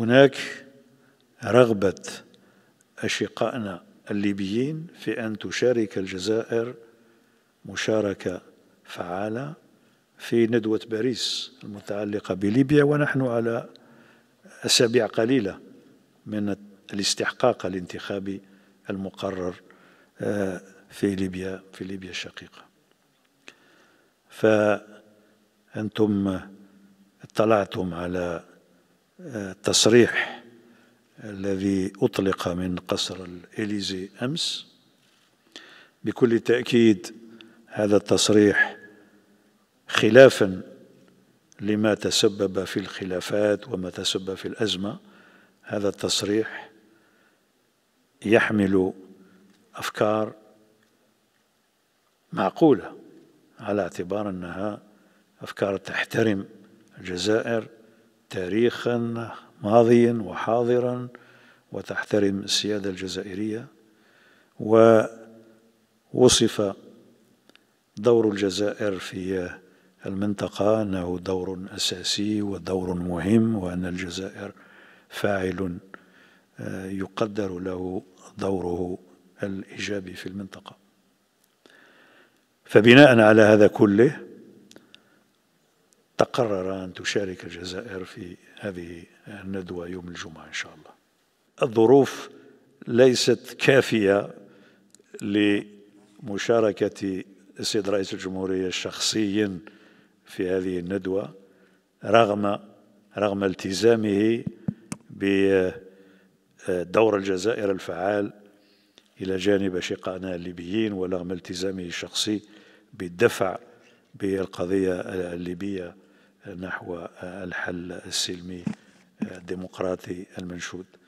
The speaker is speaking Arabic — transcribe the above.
هناك رغبة أشقائنا الليبيين في أن تشارك الجزائر مشاركة فعالة في ندوة باريس المتعلقة بليبيا ونحن على أسابيع قليلة من الاستحقاق الانتخابي المقرر آه، في ليبيا في ليبيا الشقيقة فأنتم اطلعتم على التصريح الذي أطلق من قصر الإليزي أمس بكل تأكيد هذا التصريح خلافا لما تسبب في الخلافات وما تسبب في الأزمة هذا التصريح يحمل أفكار معقولة على اعتبار أنها أفكار تحترم الجزائر تاريخا ماضيا وحاضرا وتحترم السيادة الجزائرية ووصف دور الجزائر في المنطقة أنه دور أساسي ودور مهم وأن الجزائر فاعل آه، يقدر له دوره الإيجابي في المنطقة فبناء على هذا كله تقرر أن تشارك الجزائر في هذه الندوة يوم الجمعة إن شاء الله الظروف ليست كافية لمشاركة السيد رئيس الجمهورية شخصيا في هذه الندوة رغم رغم التزامه بدور الجزائر الفعال إلى جانب أشقائنا الليبيين ورغم التزامه الشخصي بالدفع بالقضية الليبية نحو الحل السلمي الديمقراطي المنشود